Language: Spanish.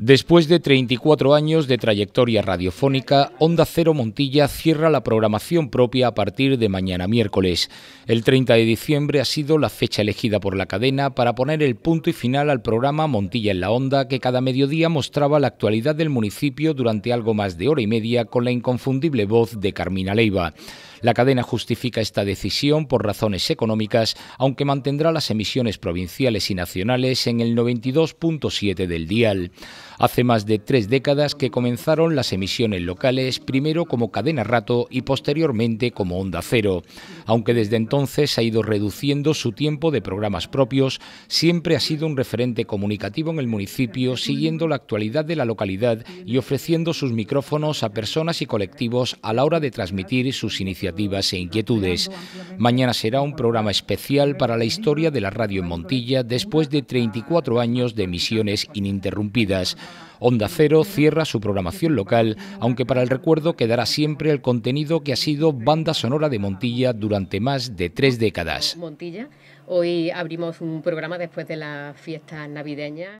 Después de 34 años de trayectoria radiofónica, Onda Cero Montilla cierra la programación propia a partir de mañana miércoles. El 30 de diciembre ha sido la fecha elegida por la cadena para poner el punto y final al programa Montilla en la Onda, que cada mediodía mostraba la actualidad del municipio durante algo más de hora y media con la inconfundible voz de Carmina Leiva. La cadena justifica esta decisión por razones económicas, aunque mantendrá las emisiones provinciales y nacionales en el 92.7 del dial. Hace más de tres décadas que comenzaron las emisiones locales, primero como cadena rato y posteriormente como onda cero. Aunque desde entonces ha ido reduciendo su tiempo de programas propios, siempre ha sido un referente comunicativo en el municipio, siguiendo la actualidad de la localidad y ofreciendo sus micrófonos a personas y colectivos a la hora de transmitir sus iniciativas e inquietudes. Mañana será un programa especial para la historia de la radio en Montilla después de 34 años de emisiones ininterrumpidas. Onda Cero cierra su programación local, aunque para el recuerdo quedará siempre el contenido que ha sido banda sonora de Montilla durante más de tres décadas. Montilla, hoy abrimos un programa después de las fiestas navideñas.